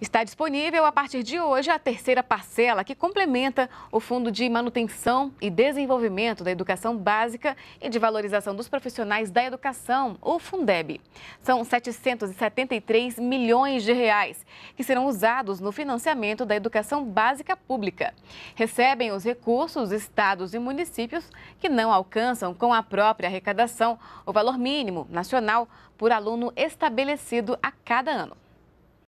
Está disponível a partir de hoje a terceira parcela, que complementa o Fundo de Manutenção e Desenvolvimento da Educação Básica e de Valorização dos Profissionais da Educação, o Fundeb. São 773 milhões de reais que serão usados no financiamento da educação básica pública. Recebem os recursos estados e municípios que não alcançam com a própria arrecadação o valor mínimo nacional por aluno estabelecido a cada ano.